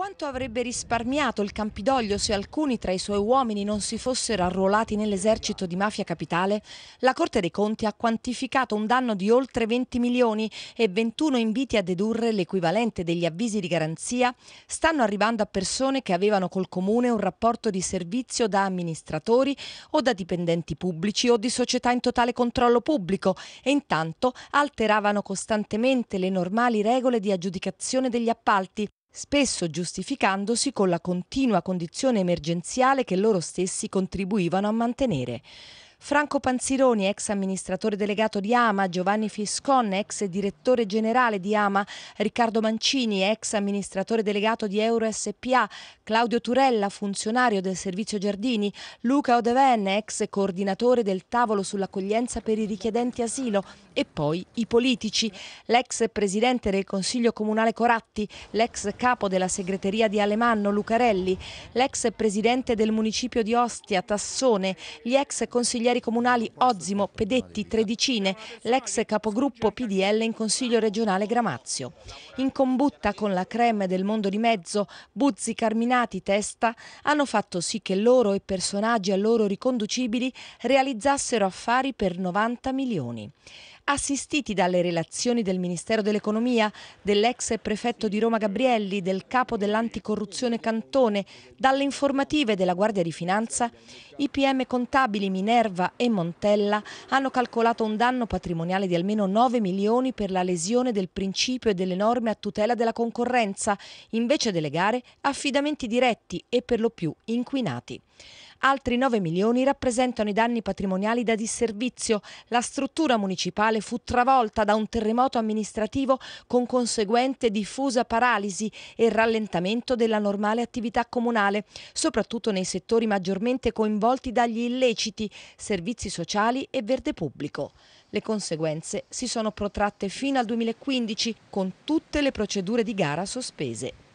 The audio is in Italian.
Quanto avrebbe risparmiato il Campidoglio se alcuni tra i suoi uomini non si fossero arruolati nell'esercito di Mafia Capitale? La Corte dei Conti ha quantificato un danno di oltre 20 milioni e 21 inviti a dedurre l'equivalente degli avvisi di garanzia stanno arrivando a persone che avevano col Comune un rapporto di servizio da amministratori o da dipendenti pubblici o di società in totale controllo pubblico e intanto alteravano costantemente le normali regole di aggiudicazione degli appalti spesso giustificandosi con la continua condizione emergenziale che loro stessi contribuivano a mantenere. Franco Panzironi, ex amministratore delegato di Ama, Giovanni Fiscon, ex direttore generale di Ama, Riccardo Mancini, ex amministratore delegato di Euro SPA, Claudio Turella, funzionario del servizio Giardini, Luca Odeven, ex coordinatore del tavolo sull'accoglienza per i richiedenti asilo e poi i politici, l'ex presidente del Consiglio Comunale Coratti, l'ex capo della segreteria di Alemanno Lucarelli, l'ex presidente del municipio di Ostia Tassone, gli ex consiglieri consiglieri comunali Ozimo, Pedetti, Tredicine, l'ex capogruppo PDL in Consiglio regionale Gramazio. In combutta con la creme del mondo di mezzo, Buzzi, Carminati, Testa hanno fatto sì che loro e personaggi a loro riconducibili realizzassero affari per 90 milioni assistiti dalle relazioni del Ministero dell'Economia, dell'ex prefetto di Roma Gabrielli, del capo dell'anticorruzione Cantone, dalle informative della Guardia di Finanza, i PM contabili Minerva e Montella hanno calcolato un danno patrimoniale di almeno 9 milioni per la lesione del principio e delle norme a tutela della concorrenza, invece delle gare affidamenti diretti e per lo più inquinati. Altri 9 milioni rappresentano i danni patrimoniali da disservizio. La struttura municipale fu travolta da un terremoto amministrativo con conseguente diffusa paralisi e rallentamento della normale attività comunale, soprattutto nei settori maggiormente coinvolti dagli illeciti, servizi sociali e verde pubblico. Le conseguenze si sono protratte fino al 2015 con tutte le procedure di gara sospese.